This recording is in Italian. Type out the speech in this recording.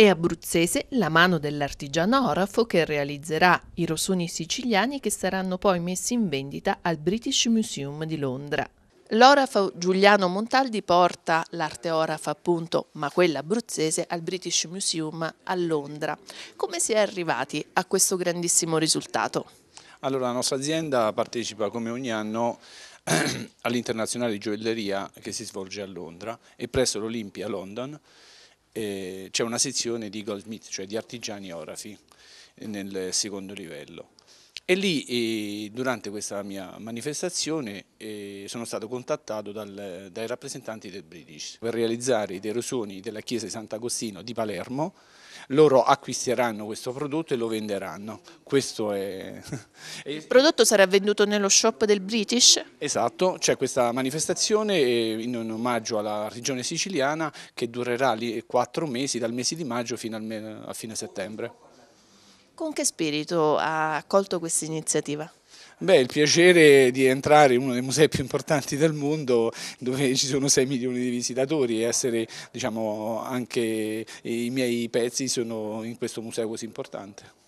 e abruzzese la mano dell'artigiano orafo che realizzerà i rosoni siciliani che saranno poi messi in vendita al British Museum di Londra. L'orafo Giuliano Montaldi porta l'arte orafa appunto, ma quella abruzzese, al British Museum a Londra. Come si è arrivati a questo grandissimo risultato? Allora, la nostra azienda partecipa come ogni anno all'internazionale di gioielleria che si svolge a Londra e presso l'Olympia London eh, c'è una sezione di goldsmith, cioè di artigiani orafi nel secondo livello. E lì, eh, durante questa mia manifestazione, eh, sono stato contattato dal, dai rappresentanti del British. Per realizzare i derosoni della chiesa di Sant'Agostino di Palermo, loro acquisteranno questo prodotto e lo venderanno. Questo è... Il prodotto sarà venduto nello shop del British? Esatto, c'è questa manifestazione eh, in omaggio alla regione siciliana che durerà quattro mesi, dal mese di maggio fino a fine settembre. Con che spirito ha accolto questa iniziativa? Beh, il piacere di entrare in uno dei musei più importanti del mondo dove ci sono 6 milioni di visitatori e essere, diciamo, anche i miei pezzi sono in questo museo così importante.